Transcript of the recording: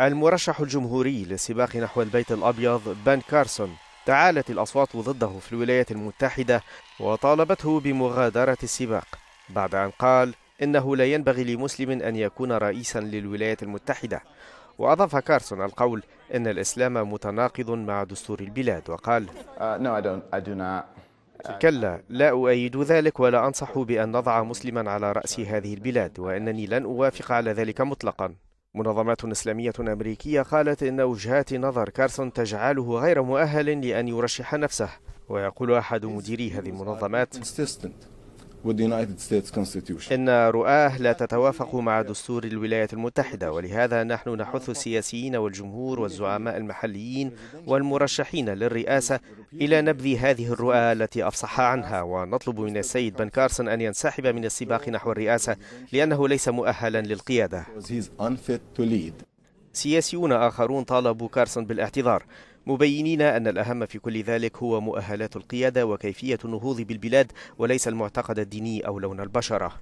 المرشح الجمهوري للسباق نحو البيت الأبيض بن كارسون تعالت الأصوات ضده في الولايات المتحدة وطالبته بمغادرة السباق بعد أن قال إنه لا ينبغي لمسلم أن يكون رئيسا للولايات المتحدة وأضاف كارسون القول إن الإسلام متناقض مع دستور البلاد وقال uh, no, I don't. I do not. كلا آه، لا أؤيد ذلك ولا أنصح بأن نضع مسلما على رأس هذه البلاد وأنني لن أوافق على ذلك مطلقا منظمات إسلامية أمريكية قالت إن وجهات نظر كارسون تجعله غير مؤهل لأن يرشح نفسه ويقول أحد مديري هذه المنظمات إن رؤاه لا تتوافق مع دستور الولايات المتحدة ولهذا نحن نحث السياسيين والجمهور والزعماء المحليين والمرشحين للرئاسة إلى نبذ هذه الرؤى التي أفصح عنها ونطلب من السيد بن كارسون أن ينسحب من السباق نحو الرئاسة لأنه ليس مؤهلا للقيادة سياسيون آخرون طالبوا كارسون بالاعتذار مبينين أن الأهم في كل ذلك هو مؤهلات القيادة وكيفية النهوض بالبلاد وليس المعتقد الديني أو لون البشرة